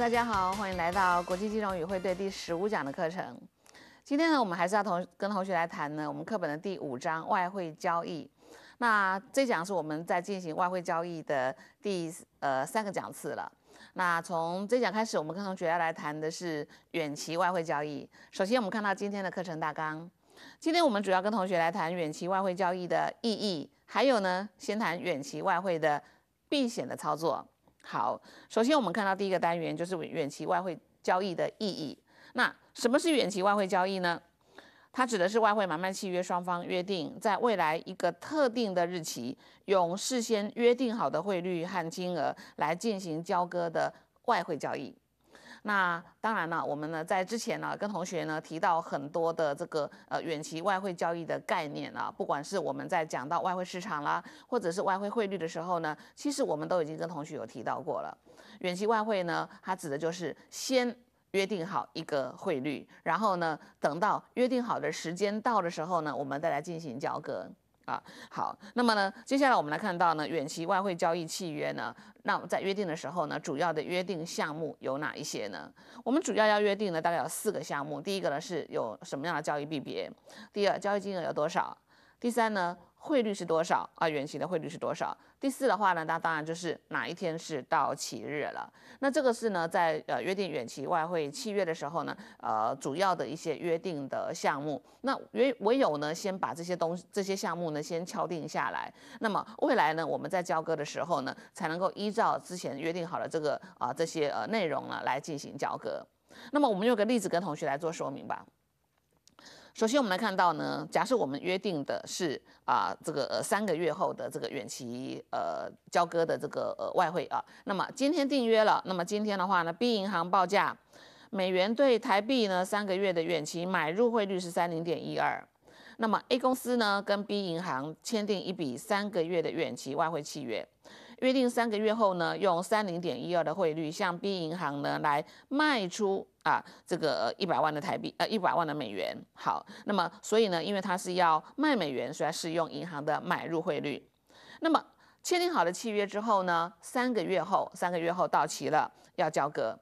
大家好，欢迎来到国际金融与会对第十五讲的课程。今天呢，我们还是要同跟同学来谈呢，我们课本的第五章外汇交易。那这讲是我们在进行外汇交易的第呃三个讲次了。那从这讲开始，我们跟同学要来谈的是远期外汇交易。首先，我们看到今天的课程大纲，今天我们主要跟同学来谈远期外汇交易的意义，还有呢，先谈远期外汇的避险的操作。好，首先我们看到第一个单元就是远期外汇交易的意义。那什么是远期外汇交易呢？它指的是外汇买卖契约双方约定在未来一个特定的日期，用事先约定好的汇率和金额来进行交割的外汇交易。那当然了，我们呢在之前呢跟同学呢提到很多的这个呃远期外汇交易的概念啊，不管是我们在讲到外汇市场啦，或者是外汇汇率的时候呢，其实我们都已经跟同学有提到过了。远期外汇呢，它指的就是先约定好一个汇率，然后呢等到约定好的时间到的时候呢，我们再来进行交割。啊，好，那么呢，接下来我们来看到呢远期外汇交易契约呢，那在约定的时候呢，主要的约定项目有哪一些呢？我们主要要约定呢，大概有四个项目，第一个呢是有什么样的交易币别，第二交易金额有多少。第三呢，汇率是多少啊？远期的汇率是多少？第四的话呢，那当然就是哪一天是到期日了。那这个是呢，在呃约定远期外汇契约的时候呢，呃主要的一些约定的项目。那唯唯有呢，先把这些东这些项目呢，先敲定下来。那么未来呢，我们在交割的时候呢，才能够依照之前约定好的这个啊这些呃内容呢来进行交割。那么我们用个例子跟同学来做说明吧。首先，我们来看到呢，假设我们约定的是啊，这个三个月后的这个远期呃交割的这个呃外汇啊，那么今天订约了，那么今天的话呢，B 银行报价美元对台币呢三个月的远期买入汇率是三零点一二。那么 A 公司呢，跟 B 银行签订一笔三个月的远期外汇契约，约定三个月后呢，用三零点一二的汇率向 B 银行呢来卖出啊这个一百万的台币，呃一百万的美元。好，那么所以呢，因为它是要卖美元，所以是用银行的买入汇率。那么签订好了契约之后呢，三个月后，三个月后到期了，要交割。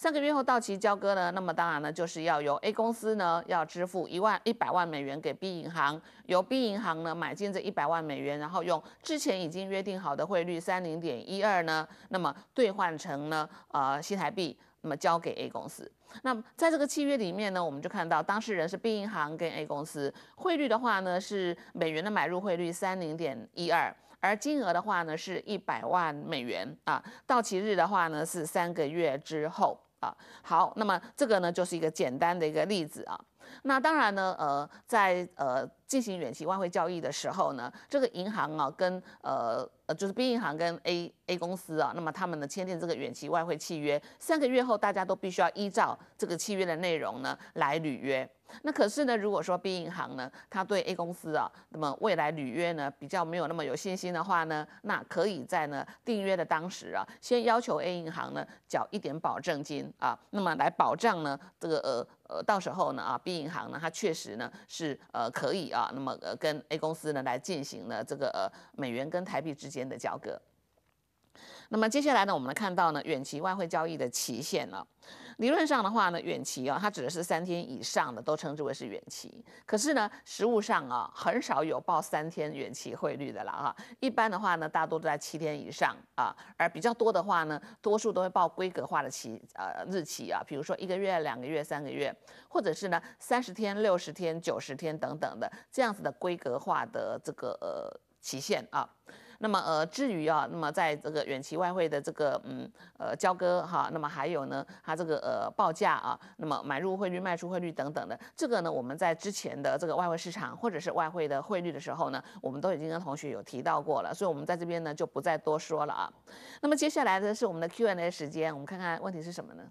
三个月后到期交割呢，那么当然呢，就是要由 A 公司呢要支付一万一百万美元给 B 银行，由 B 银行呢买进这一百万美元，然后用之前已经约定好的汇率三零点一二呢，那么兑换成呢呃新台币，那么交给 A 公司。那在这个契约里面呢，我们就看到当事人是 B 银行跟 A 公司，汇率的话呢是美元的买入汇率三零点一二，而金额的话呢是一百万美元啊，到期日的话呢是三个月之后。啊，好，那么这个呢，就是一个简单的一个例子啊。那当然呢，呃，在呃进行远期外汇交易的时候呢，这个银行啊，跟呃。就是 B 银行跟 A A 公司啊，那么他们呢签订这个远期外汇契约，三个月后大家都必须要依照这个契约的内容呢来履约。那可是呢，如果说 B 银行呢，他对 A 公司啊，那么未来履约呢比较没有那么有信心的话呢，那可以在呢订约的当时啊，先要求 A 银行呢缴一点保证金啊，那么来保障呢这个呃呃到时候呢啊 B 银行呢它确实呢是呃可以啊，那么呃跟 A 公司呢来进行呢这个呃美元跟台币之间。间的交割。那么接下来呢，我们看到呢远期外汇交易的期限呢，理论上的话呢，远期啊，它指的是三天以上的都称之为是远期。可是呢，实物上啊，很少有报三天远期汇率的了啊。一般的话呢，大多都在七天以上啊。而比较多的话呢，多数都会报规格化的期呃日期啊，比如说一个月、两个月、三个月，或者是呢三十天、六十天、九十天等等的这样子的规格化的这个呃期限啊。那么呃，至于啊，那么在这个远期外汇的这个嗯呃交割哈，那么还有呢，它这个呃报价啊，那么买入汇率、卖出汇率等等的，这个呢，我们在之前的这个外汇市场或者是外汇的汇率的时候呢，我们都已经跟同学有提到过了，所以我们在这边呢就不再多说了啊。那么接下来的是我们的 Q&A 时间，我们看看问题是什么呢？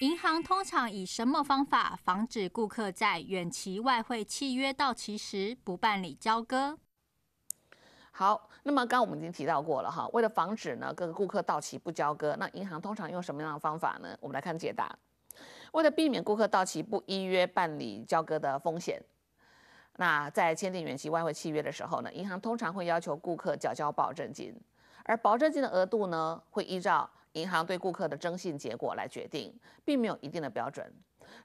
银行通常以什么方法防止顾客在远期外汇契约到期时不办理交割？好，那么刚刚我们已经提到过了哈，为了防止呢各个顾客到期不交割，那银行通常用什么样的方法呢？我们来看解答。为了避免顾客到期不依约办理交割的风险，那在签订远期外汇契约的时候呢，银行通常会要求顾客缴交保证金，而保证金的额度呢会依照银行对顾客的征信结果来决定，并没有一定的标准。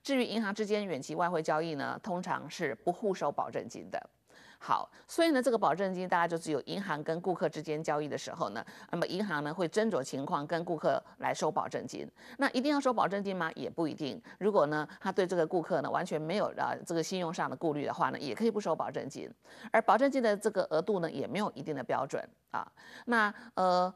至于银行之间远期外汇交易呢，通常是不互收保证金的。好，所以呢，这个保证金，大家就只有银行跟顾客之间交易的时候呢，那么银行呢会斟酌情况跟顾客来收保证金。那一定要收保证金吗？也不一定。如果呢，他对这个顾客呢完全没有啊这个信用上的顾虑的话呢，也可以不收保证金。而保证金的这个额度呢，也没有一定的标准啊。那呃。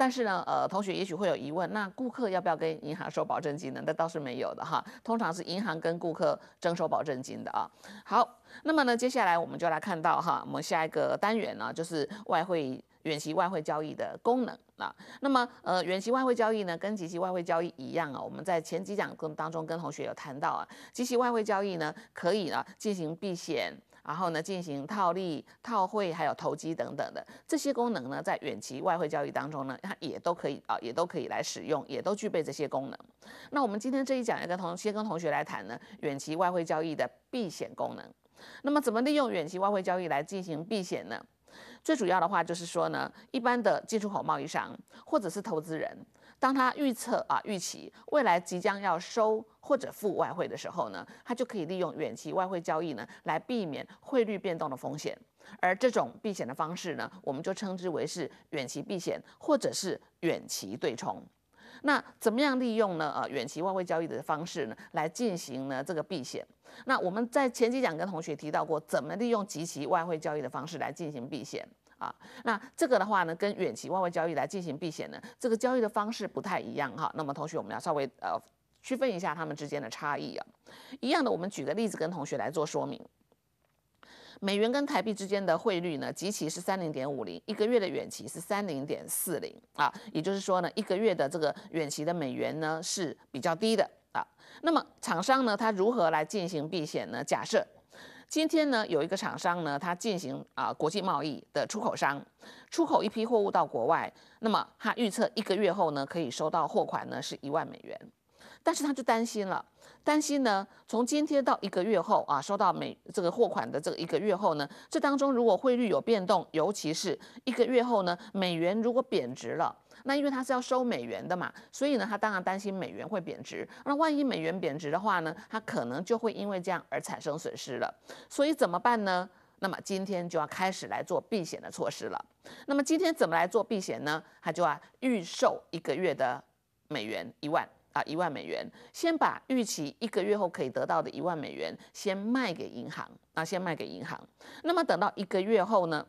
但是呢，呃，同学也许会有疑问，那顾客要不要跟银行收保证金呢？那倒是没有的哈，通常是银行跟顾客征收保证金的啊。好，那么呢，接下来我们就来看到哈，我们下一个单元呢，就是外汇远期外汇交易的功能啊。那么呃，远期外汇交易呢，跟即期外汇交易一样啊，我们在前几讲跟当中跟同学有谈到啊，即期外汇交易呢，可以啊进行避险。然后呢，进行套利、套汇，还有投机等等的这些功能呢，在远期外汇交易当中呢，它也都可以啊，也都可以来使用，也都具备这些功能。那我们今天这一讲，要跟同先跟同学来谈呢，远期外汇交易的避险功能。那么，怎么利用远期外汇交易来进行避险呢？最主要的话就是说呢，一般的进出口贸易商或者是投资人。当他预测啊预期未来即将要收或者付外汇的时候呢，他就可以利用远期外汇交易呢来避免汇率变动的风险。而这种避险的方式呢，我们就称之为是远期避险或者是远期对冲。那怎么样利用呢？呃，远期外汇交易的方式呢，来进行呢这个避险？那我们在前几讲跟同学提到过，怎么利用极其外汇交易的方式来进行避险？啊，那这个的话呢，跟远期外汇交易来进行避险呢，这个交易的方式不太一样哈。那么同学，我们要稍微呃区分一下它们之间的差异啊。一样的，我们举个例子跟同学来做说明。美元跟台币之间的汇率呢，即期是三零点五零，一个月的远期是三零点四零啊。也就是说呢，一个月的这个远期的美元呢是比较低的啊。那么厂商呢，他如何来进行避险呢？假设今天呢，有一个厂商呢，他进行啊国际贸易的出口商，出口一批货物到国外，那么他预测一个月后呢，可以收到货款呢，是一万美元。但是他就担心了，担心呢？从今天到一个月后啊，收到美这个货款的这一个月后呢，这当中如果汇率有变动，尤其是一个月后呢，美元如果贬值了，那因为他是要收美元的嘛，所以呢，他当然担心美元会贬值。那万一美元贬值的话呢，他可能就会因为这样而产生损失了。所以怎么办呢？那么今天就要开始来做避险的措施了。那么今天怎么来做避险呢？他就要预售一个月的美元一万。啊，一万美元，先把预期一个月后可以得到的一万美元先卖给银行，那先卖给银行。那么等到一个月后呢，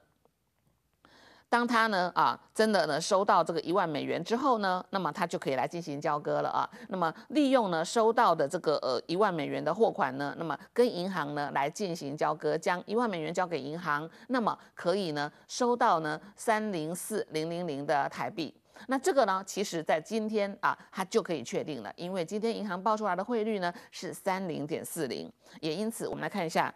当他呢啊真的呢收到这个一万美元之后呢，那么他就可以来进行交割了啊。那么利用呢收到的这个呃一万美元的货款呢，那么跟银行呢来进行交割，将一万美元交给银行，那么可以呢收到呢三零四零零零的台币。那这个呢，其实在今天啊，它就可以确定了，因为今天银行报出来的汇率呢是三零点四零，也因此我们来看一下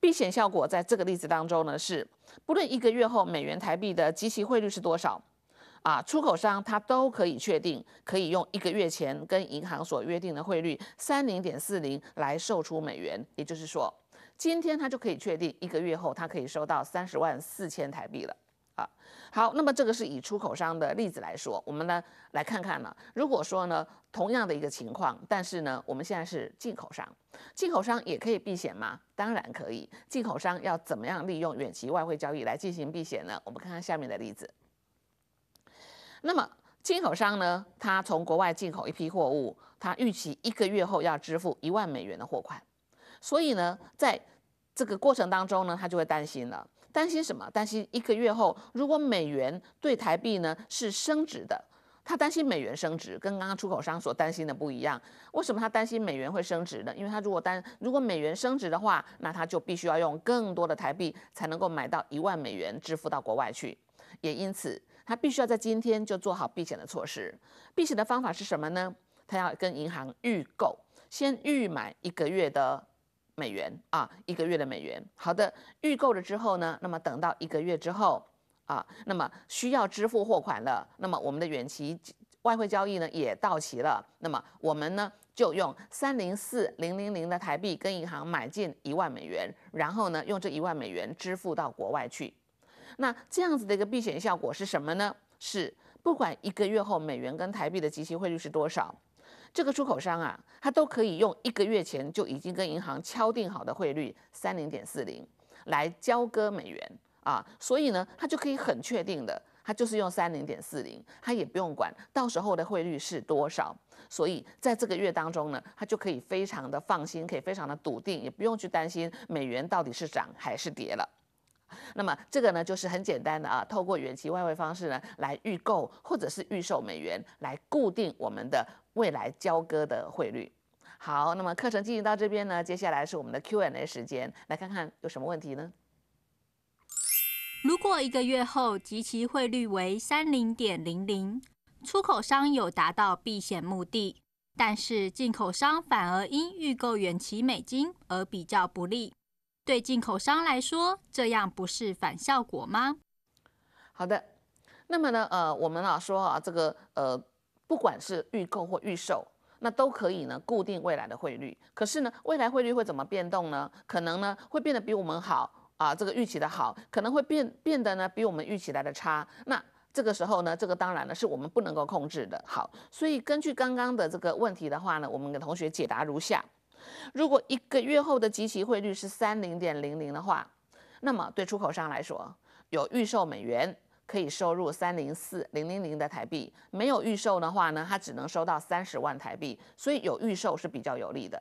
避险效果，在这个例子当中呢，是不论一个月后美元台币的即期汇率是多少，啊，出口商他都可以确定可以用一个月前跟银行所约定的汇率三零点四零来售出美元，也就是说，今天他就可以确定一个月后他可以收到三十万四千台币了。啊，好，那么这个是以出口商的例子来说，我们呢来看看呢，如果说呢同样的一个情况，但是呢我们现在是进口商，进口商也可以避险吗？当然可以，进口商要怎么样利用远期外汇交易来进行避险呢？我们看看下面的例子。那么进口商呢，他从国外进口一批货物，他预期一个月后要支付一万美元的货款，所以呢，在这个过程当中呢，他就会担心了。担心什么？担心一个月后，如果美元对台币呢是升值的，他担心美元升值，跟刚刚出口商所担心的不一样。为什么他担心美元会升值呢？因为他如果担，如果美元升值的话，那他就必须要用更多的台币才能够买到一万美元，支付到国外去。也因此，他必须要在今天就做好避险的措施。避险的方法是什么呢？他要跟银行预购，先预买一个月的。美元啊，一个月的美元。好的，预购了之后呢，那么等到一个月之后啊，那么需要支付货款了，那么我们的远期外汇交易呢也到期了，那么我们呢就用三零四零零零的台币跟银行买进一万美元，然后呢用这一万美元支付到国外去。那这样子的一个避险效果是什么呢？是不管一个月后美元跟台币的即期汇率是多少。这个出口商啊，他都可以用一个月前就已经跟银行敲定好的汇率三零点四零来交割美元啊，所以呢，他就可以很确定的，他就是用三零点四零，他也不用管到时候的汇率是多少。所以在这个月当中呢，他就可以非常的放心，可以非常的笃定，也不用去担心美元到底是涨还是跌了。那么这个呢，就是很简单的啊，透过远期外汇方式呢，来预购或者是预售美元，来固定我们的未来交割的汇率。好，那么课程进行到这边呢，接下来是我们的 Q&A 时间，来看看有什么问题呢？如果一个月后及其汇率为三零点零零，出口商有达到避险目的，但是进口商反而因预购远期美金而比较不利。对进口商来说，这样不是反效果吗？好的，那么呢，呃，我们啊说啊，这个呃，不管是预购或预售，那都可以呢，固定未来的汇率。可是呢，未来汇率会怎么变动呢？可能呢，会变得比我们好啊，这个预期的好，可能会变变得呢，比我们预期来的差。那这个时候呢，这个当然呢，是我们不能够控制的。好，所以根据刚刚的这个问题的话呢，我们给同学解答如下。如果一个月后的即期汇率是三零点零零的话，那么对出口商来说，有预售美元可以收入三零四零零零的台币；没有预售的话呢，它只能收到三十万台币。所以有预售是比较有利的。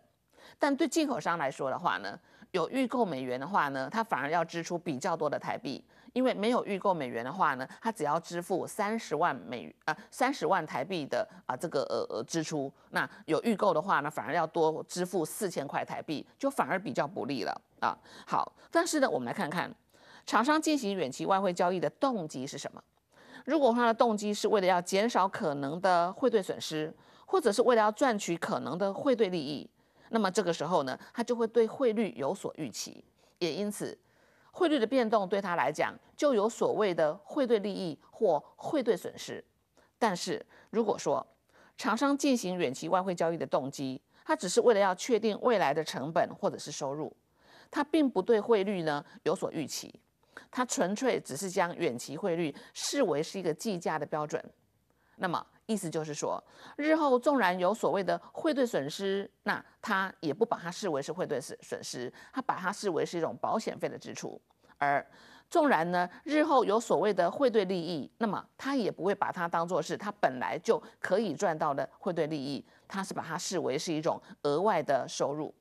但对进口商来说的话呢，有预购美元的话呢，它反而要支出比较多的台币。因为没有预购美元的话呢，他只要支付三十万美啊三十万台币的啊这个呃支出，那有预购的话呢，反而要多支付四千块台币，就反而比较不利了啊。好，但是呢，我们来看看厂商进行远期外汇交易的动机是什么？如果他的动机是为了要减少可能的汇兑损失，或者是为了要赚取可能的汇兑利益，那么这个时候呢，他就会对汇率有所预期，也因此。汇率的变动对他来讲就有所谓的汇兑利益或汇兑损失。但是如果说厂商进行远期外汇交易的动机，他只是为了要确定未来的成本或者是收入，他并不对汇率呢有所预期，他纯粹只是将远期汇率视为是一个计价的标准。那么，意思就是说，日后纵然有所谓的汇兑损失，那他也不把它视为是汇兑损损失，他把它视为是一种保险费的支出。而纵然呢，日后有所谓的汇兑利益，那么他也不会把它当做是他本来就可以赚到的汇兑利益，他是把它视为是一种额外的收入。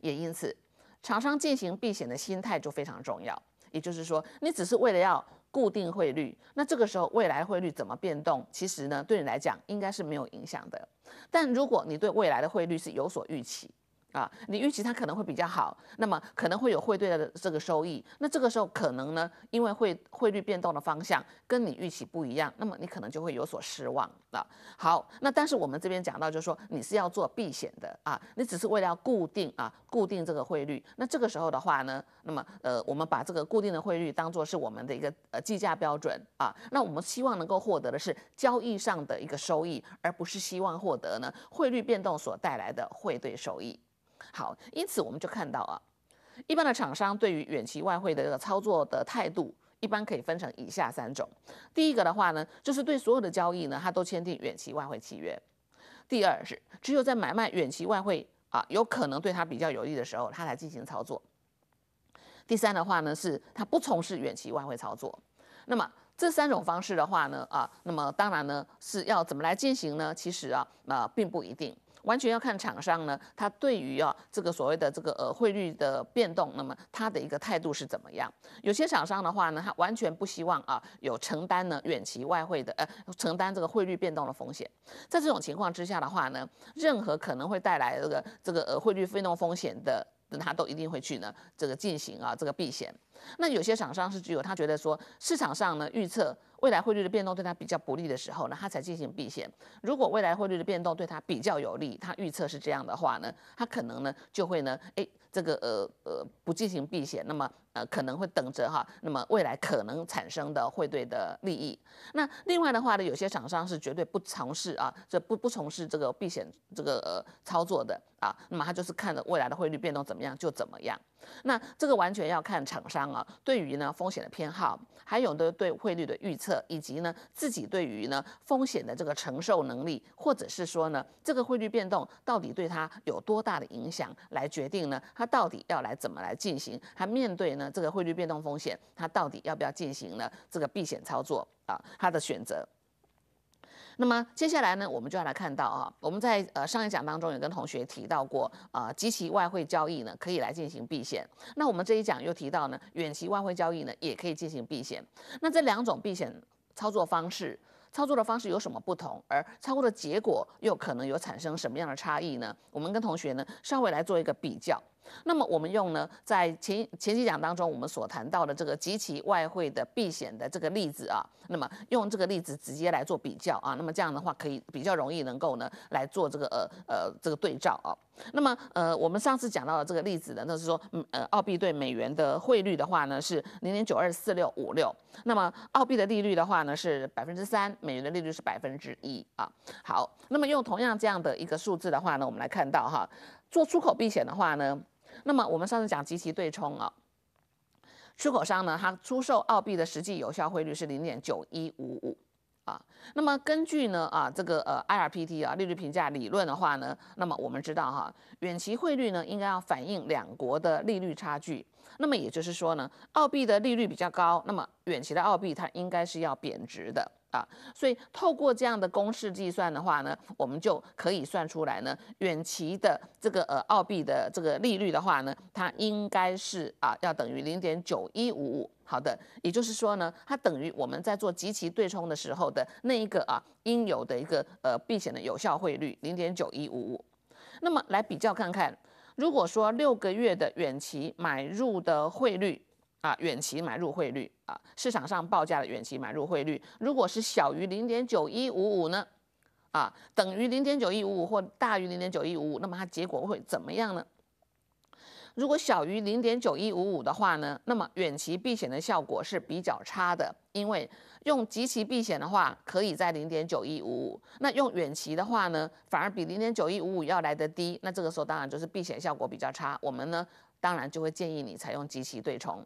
也因此，厂商进行避险的心态就非常重要。也就是说，你只是为了要。固定汇率，那这个时候未来汇率怎么变动，其实呢对你来讲应该是没有影响的。但如果你对未来的汇率是有所预期，啊，你预期它可能会比较好，那么可能会有汇兑的这个收益。那这个时候可能呢，因为汇汇率变动的方向跟你预期不一样，那么你可能就会有所失望。那好，那但是我们这边讲到，就是说你是要做避险的啊，你只是为了要固定啊，固定这个汇率。那这个时候的话呢，那么呃，我们把这个固定的汇率当做是我们的一个呃计价标准啊。那我们希望能够获得的是交易上的一个收益，而不是希望获得呢汇率变动所带来的汇兑收益。好，因此我们就看到啊，一般的厂商对于远期外汇的这个操作的态度。一般可以分成以下三种：第一个的话呢，就是对所有的交易呢，他都签订远期外汇契约；第二是只有在买卖远期外汇啊，有可能对他比较有利的时候，他来进行操作；第三的话呢，是他不从事远期外汇操作。那么这三种方式的话呢，啊，那么当然呢是要怎么来进行呢？其实啊，那并不一定。完全要看厂商呢，他对于啊这个所谓的这个呃汇率的变动，那么他的一个态度是怎么样？有些厂商的话呢，他完全不希望啊有承担呢远期外汇的呃承担这个汇率变动的风险。在这种情况之下的话呢，任何可能会带来这个这个呃汇率变动风险的，他都一定会去呢这个进行啊这个避险。那有些厂商是具有他觉得说市场上呢预测。未来汇率的变动对它比较不利的时候呢，它才进行避险。如果未来汇率的变动对它比较有利，它预测是这样的话呢，它可能呢就会呢，哎，这个呃呃不进行避险，那么呃可能会等着哈，那么未来可能产生的汇兑的利益。那另外的话呢，有些厂商是绝对不从事啊，这不不从事这个避险这个呃操作的啊，那么他就是看着未来的汇率变动怎么样就怎么样。那这个完全要看厂商啊，对于呢风险的偏好，还有的对汇率的预测，以及呢自己对于呢风险的这个承受能力，或者是说呢这个汇率变动到底对它有多大的影响，来决定呢它到底要来怎么来进行，它面对呢这个汇率变动风险，它到底要不要进行呢这个避险操作啊，它的选择。那么接下来呢，我们就要来看到啊，我们在呃上一讲当中有跟同学提到过，呃即期外汇交易呢可以来进行避险。那我们这一讲又提到呢远期外汇交易呢也可以进行避险。那这两种避险操作方式，操作的方式有什么不同？而操作的结果又可能有产生什么样的差异呢？我们跟同学呢稍微来做一个比较。那么我们用呢，在前前几讲当中，我们所谈到的这个极其外汇的避险的这个例子啊，那么用这个例子直接来做比较啊，那么这样的话可以比较容易能够呢来做这个呃呃这个对照啊。那么呃，我们上次讲到的这个例子呢，那是说呃澳币对美元的汇率的话呢是零点九二四六五六，那么澳币的利率的话呢是百分之三，美元的利率是百分之一啊。好，那么用同样这样的一个数字的话呢，我们来看到哈，做出口避险的话呢。那么我们上次讲及其对冲啊，出口商呢，它出售澳币的实际有效汇率是零点九一五五啊。那么根据呢啊这个呃 IRPT 啊利率评价理论的话呢，那么我们知道哈远期汇率呢应该要反映两国的利率差距。那么也就是说呢，澳币的利率比较高，那么远期的澳币它应该是要贬值的。啊，所以透过这样的公式计算的话呢，我们就可以算出来呢，远期的这个呃澳币的这个利率的话呢，它应该是啊要等于零点九一五五。好的，也就是说呢，它等于我们在做即期对冲的时候的那一个啊应有的一个呃避险的有效汇率零点九一五五。那么来比较看看，如果说六个月的远期买入的汇率。啊，远期买入汇率啊，市场上报价的远期买入汇率，如果是小于零点九一五五呢，啊，等于零点九一五五或大于零点九一五五，那么它结果会怎么样呢？如果小于零点九一五五的话呢，那么远期避险的效果是比较差的，因为用极其避险的话可以在零点九一五五，那用远期的话呢，反而比零点九一五五要来得低，那这个时候当然就是避险效果比较差，我们呢当然就会建议你采用极其对冲。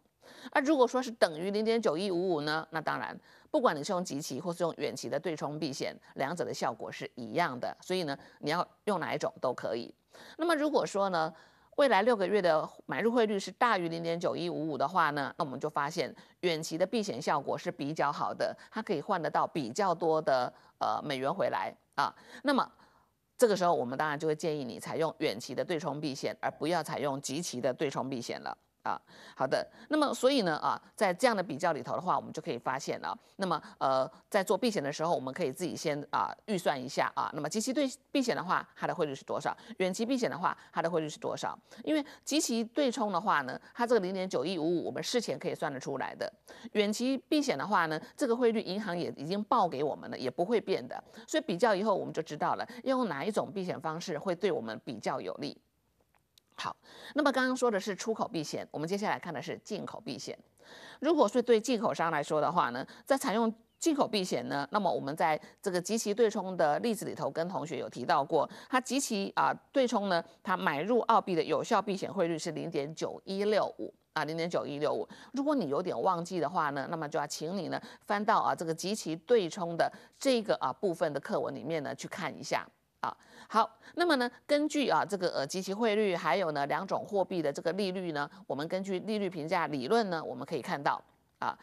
那如果说是等于零点九一五五呢？那当然，不管你是用即期或是用远期的对冲避险，两者的效果是一样的。所以呢，你要用哪一种都可以。那么如果说呢，未来六个月的买入汇率是大于零点九一五五的话呢，那我们就发现远期的避险效果是比较好的，它可以换得到比较多的呃美元回来啊。那么这个时候，我们当然就会建议你采用远期的对冲避险，而不要采用即期的对冲避险了。啊，好的，那么所以呢，啊，在这样的比较里头的话，我们就可以发现了。那么，呃，在做避险的时候，我们可以自己先啊预算一下啊。那么，极其对避险的话，它的汇率是多少？远期避险的话，它的汇率是多少？因为极其对冲的话呢，它这个零点九一五五，我们事前可以算得出来的。远期避险的话呢，这个汇率银行也已经报给我们了，也不会变的。所以比较以后，我们就知道了，用哪一种避险方式会对我们比较有利。好，那么刚刚说的是出口避险，我们接下来看的是进口避险。如果是对进口商来说的话呢，在采用进口避险呢，那么我们在这个极其对冲的例子里头跟同学有提到过，它极其啊对冲呢，它买入澳币的有效避险汇率是零点九一六五啊零点九一六五。如果你有点忘记的话呢，那么就要请你呢翻到啊这个极其对冲的这个啊部分的课文里面呢去看一下。好，那么呢，根据啊这个呃即期汇率，还有呢两种货币的这个利率呢，我们根据利率评价理论呢，我们可以看到啊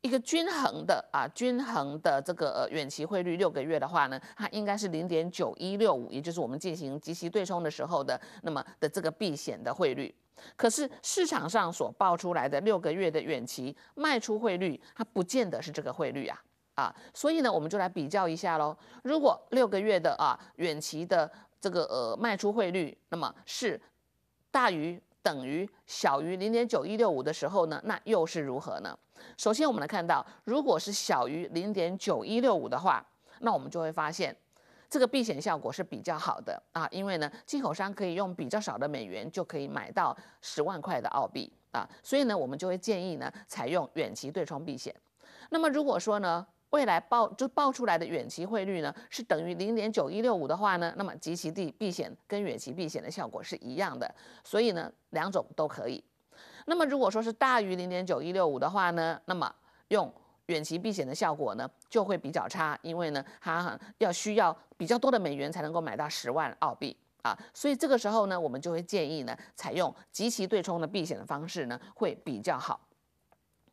一个均衡的啊均衡的这个远期汇率，六个月的话呢，它应该是零点九一六五，也就是我们进行即期对冲的时候的那么的这个避险的汇率。可是市场上所报出来的六个月的远期卖出汇率，它不见得是这个汇率啊。啊，所以呢，我们就来比较一下喽。如果六个月的啊远期的这个呃卖出汇率，那么是大于、等于、小于零点九一六五的时候呢，那又是如何呢？首先我们来看到，如果是小于零点九一六五的话，那我们就会发现这个避险效果是比较好的啊，因为呢，进口商可以用比较少的美元就可以买到十万块的澳币啊，所以呢，我们就会建议呢采用远期对冲避险。那么如果说呢？未来报就报出来的远期汇率呢，是等于零点九一六五的话呢，那么即其地避险跟远期避险的效果是一样的，所以呢两种都可以。那么如果说是大于零点九一六五的话呢，那么用远期避险的效果呢就会比较差，因为呢它要需要比较多的美元才能够买到十万澳币啊，所以这个时候呢我们就会建议呢采用即其对冲的避险的方式呢会比较好。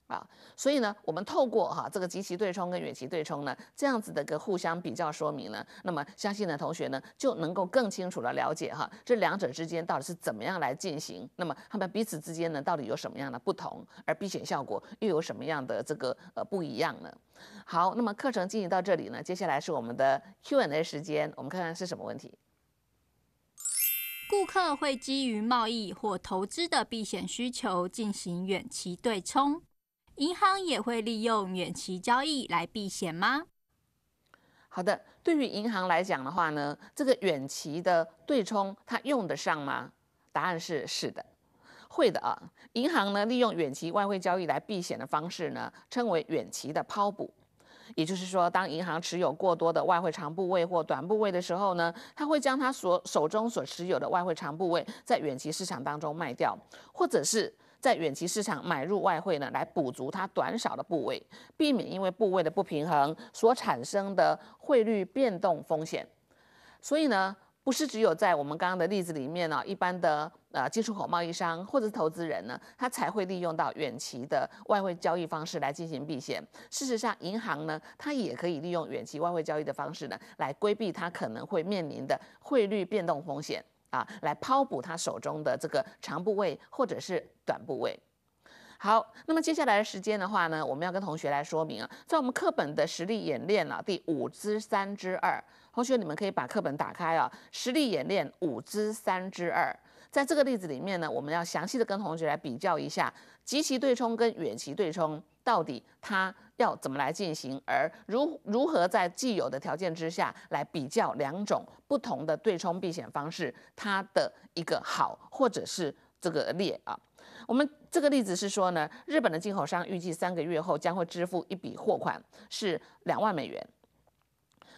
啊，所以呢，我们透过哈这个极其对冲跟远期对冲呢，这样子的一个互相比较说明呢，那么相信呢同学呢就能够更清楚的了解哈这两者之间到底是怎么样来进行，那么他们彼此之间呢到底有什么样的不同，而避险效果又有什么样的这个呃不一样呢？好，那么课程进行到这里呢，接下来是我们的 Q&A 时间，我们看看是什么问题。顾客会基于贸易或投资的避险需求进行远期对冲。银行也会利用远期交易来避险吗？好的，对于银行来讲的话呢，这个远期的对冲它用得上吗？答案是是的，会的啊。银行呢利用远期外汇交易来避险的方式呢，称为远期的抛补。也就是说，当银行持有过多的外汇长部位或短部位的时候呢，它会将它所手中所持有的外汇长部位在远期市场当中卖掉，或者是。在远期市场买入外汇呢，来补足它短少的部位，避免因为部位的不平衡所产生的汇率变动风险。所以呢，不是只有在我们刚刚的例子里面呢，一般的呃进出口贸易商或者是投资人呢，他才会利用到远期的外汇交易方式来进行避险。事实上，银行呢，它也可以利用远期外汇交易的方式呢，来规避它可能会面临的汇率变动风险。啊，来抛补他手中的这个长部位或者是短部位。好，那么接下来的时间的话呢，我们要跟同学来说明啊，在我们课本的实力演练了第五支三之二，同学你们可以把课本打开啊，实力演练五支三之二，在这个例子里面呢，我们要详细的跟同学来比较一下，极其对冲跟远期对冲到底它。要怎么来进行？而如如何在既有的条件之下来比较两种不同的对冲避险方式，它的一个好或者是这个劣啊？我们这个例子是说呢，日本的进口商预计三个月后将会支付一笔货款是两万美元。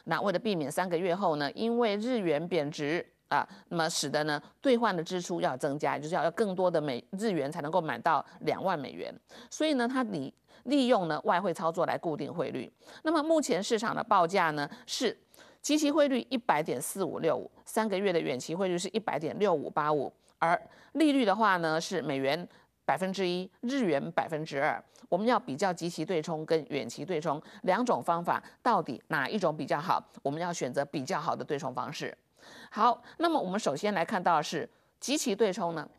那为了避免三个月后呢，因为日元贬值啊，那么使得呢兑换的支出要增加，就是要要更多的美日元才能够买到两万美元，所以呢，他你。利用呢外汇操作来固定汇率。那么目前市场的报价呢是极其汇率一百点四五六五，三个月的远期汇率是一百点六五八五。而利率的话呢是美元百分之一，日元百分之二。我们要比较极其对冲跟远期对冲两种方法，到底哪一种比较好？我们要选择比较好的对冲方式。好，那么我们首先来看到的是极其对冲呢。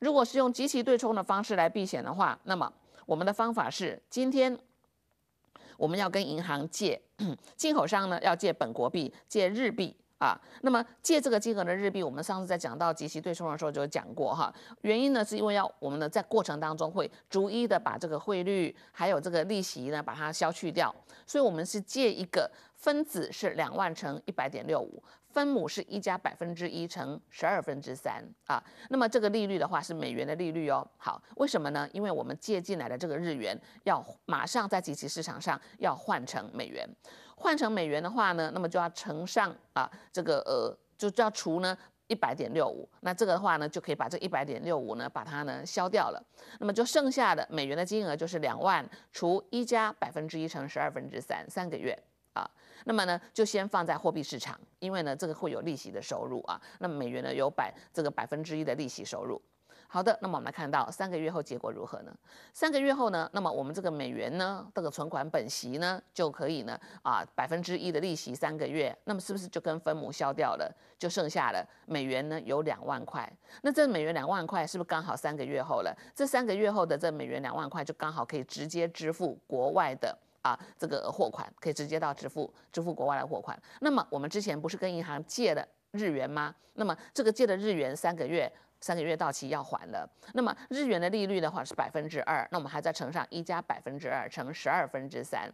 如果是用极其对冲的方式来避险的话，那么我们的方法是，今天我们要跟银行借，进口商呢要借本国币，借日币啊。那么借这个金额的日币，我们上次在讲到及其对冲的时候就讲过哈。原因呢是因为要我们呢在过程当中会逐一的把这个汇率还有这个利息呢把它消去掉，所以我们是借一个分子是两万乘一百点六五。分母是一加百分之一乘十二分之三啊，那么这个利率的话是美元的利率哦。好，为什么呢？因为我们借进来的这个日元要马上在即期市场上要换成美元，换成美元的话呢，那么就要乘上啊这个呃，就要除呢一百点六五，那这个的话呢就可以把这一百点六五呢把它呢消掉了，那么就剩下的美元的金额就是两万除一加百分之一乘十二分之三三个月。啊，那么呢，就先放在货币市场，因为呢，这个会有利息的收入啊。那么美元呢，有百这个百分之一的利息收入。好的，那么我们来看到三个月后结果如何呢？三个月后呢，那么我们这个美元呢，这个存款本息呢，就可以呢，啊，百分之一的利息三个月，那么是不是就跟分母消掉了，就剩下了美元呢有两万块？那这美元两万块是不是刚好三个月后了？这三个月后的这美元两万块就刚好可以直接支付国外的。啊，这个货款可以直接到支付支付国外的货款。那么我们之前不是跟银行借了日元吗？那么这个借的日元三个月三个月到期要还了。那么日元的利率的话是百分之二，那我们还在乘上一加百分之二乘十二分之三，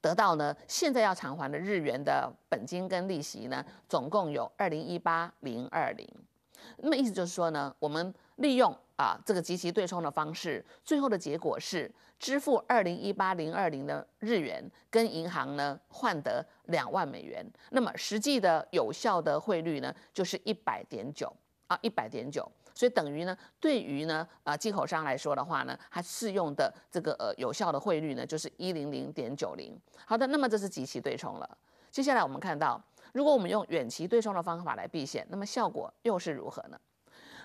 得到呢现在要偿还的日元的本金跟利息呢，总共有二零一八零二零。那么意思就是说呢，我们利用。啊，这个即其对冲的方式，最后的结果是支付二零一八零二零的日元，跟银行呢换得两万美元，那么实际的有效的汇率呢就是一百点九啊，一百点九，所以等于呢对于呢啊进口商来说的话呢，它适用的这个呃有效的汇率呢就是一零零点九零。好的，那么这是极其对冲了。接下来我们看到，如果我们用远期对冲的方法来避险，那么效果又是如何呢？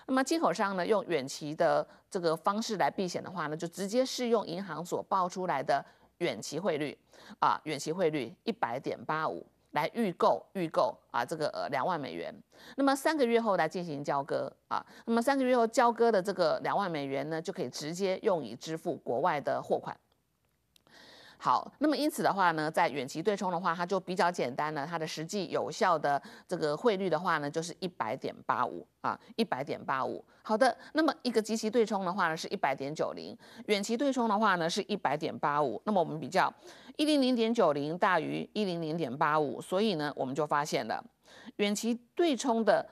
那么进口商呢，用远期的这个方式来避险的话呢，就直接是用银行所报出来的远期汇率，啊，远期汇率一百点八五来预购，预购啊这个呃两万美元。那么三个月后来进行交割啊，那么三个月后交割的这个两万美元呢，就可以直接用以支付国外的货款。好，那么因此的话呢，在远期对冲的话，它就比较简单了。它的实际有效的这个汇率的话呢，就是一百点八五啊，一百点八五。好的，那么一个即期对冲的话呢是一百点九零，远期对冲的话呢是一百点八五。那么我们比较一零零点九零大于一零零点八五，所以呢我们就发现了远期对冲的。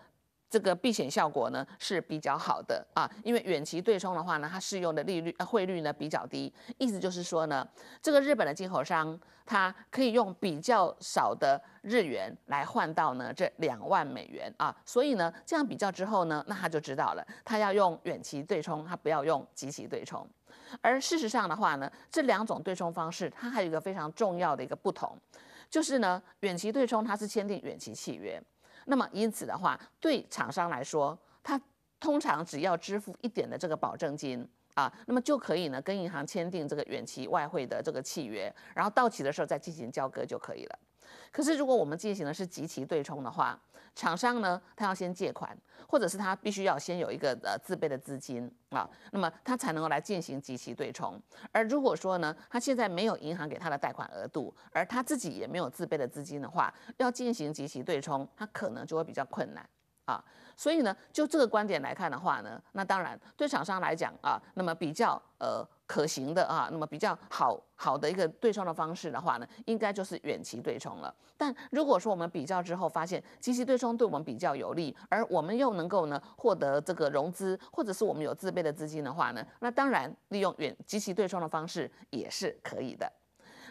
这个避险效果呢是比较好的啊，因为远期对冲的话呢，它适用的利率、汇率呢比较低，意思就是说呢，这个日本的进口商他可以用比较少的日元来换到呢这两万美元啊，所以呢这样比较之后呢，那他就知道了，他要用远期对冲，他不要用即期对冲。而事实上的话呢，这两种对冲方式它还有一个非常重要的一个不同，就是呢远期对冲它是签订远期契约。那么，因此的话，对厂商来说，他通常只要支付一点的这个保证金啊，那么就可以呢跟银行签订这个远期外汇的这个契约，然后到期的时候再进行交割就可以了。可是，如果我们进行的是集其对冲的话，厂商呢，他要先借款，或者是他必须要先有一个呃自备的资金啊，那么他才能够来进行集其对冲。而如果说呢，他现在没有银行给他的贷款额度，而他自己也没有自备的资金的话，要进行集其对冲，他可能就会比较困难。啊，所以呢，就这个观点来看的话呢，那当然对厂商来讲啊，那么比较呃可行的啊，那么比较好好的一个对冲的方式的话呢，应该就是远期对冲了。但如果说我们比较之后发现，即期对冲对我们比较有利，而我们又能够呢获得这个融资，或者是我们有自备的资金的话呢，那当然利用远即期对冲的方式也是可以的。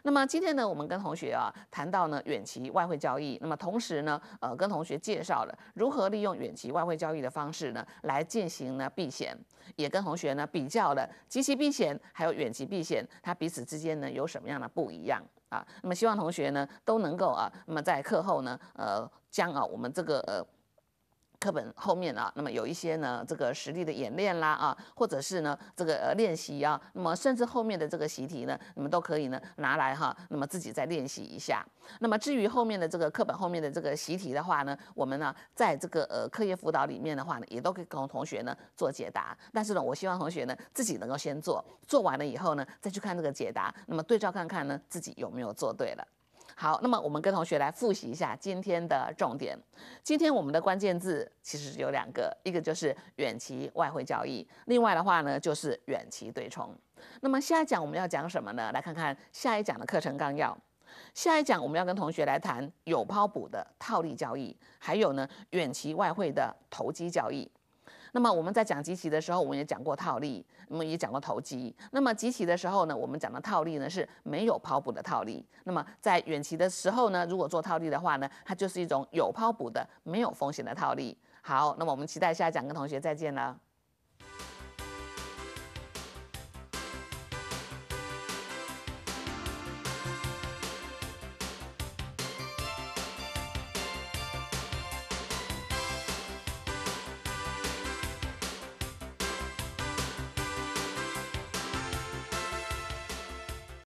那么今天呢，我们跟同学啊谈到呢远期外汇交易，那么同时呢，呃跟同学介绍了如何利用远期外汇交易的方式呢来进行呢避险，也跟同学呢比较了即期避险还有远期避险它彼此之间呢有什么样的不一样啊？那么希望同学呢都能够啊，那么在课后呢，呃将啊我们这个呃。课本后面啊，那么有一些呢，这个实力的演练啦啊，或者是呢这个练习啊，那么甚至后面的这个习题呢，那么都可以呢拿来哈，那么自己再练习一下。那么至于后面的这个课本后面的这个习题的话呢，我们呢在这个呃课业辅导里面的话呢，也都可以跟同学呢做解答。但是呢，我希望同学呢自己能够先做，做完了以后呢再去看这个解答，那么对照看看呢自己有没有做对了。好，那么我们跟同学来复习一下今天的重点。今天我们的关键字其实有两个，一个就是远期外汇交易，另外的话呢就是远期对冲。那么下一讲我们要讲什么呢？来看看下一讲的课程纲要。下一讲我们要跟同学来谈有抛补的套利交易，还有呢远期外汇的投机交易。那么我们在讲集齐的时候，我们也讲过套利，那么也讲过投机。那么集齐的时候呢，我们讲的套利呢是没有抛补的套利。那么在远期的时候呢，如果做套利的话呢，它就是一种有抛补的、没有风险的套利。好，那么我们期待下讲跟同学再见了。